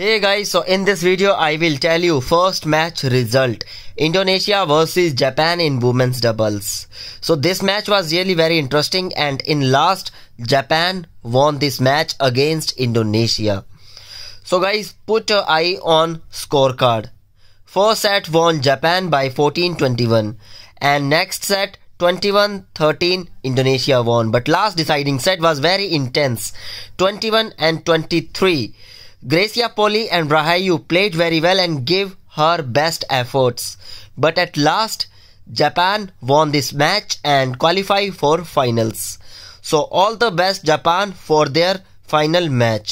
Hey guys, so in this video I will tell you first match result. Indonesia versus Japan in women's doubles. So this match was really very interesting and in last Japan won this match against Indonesia. So guys, put your eye on scorecard. First set won Japan by 14-21 and next set 21-13 Indonesia won but last deciding set was very intense 21 and 23 Gracia Poli and Rahayu played very well and gave her best efforts. But at last, Japan won this match and qualify for finals. So all the best Japan for their final match.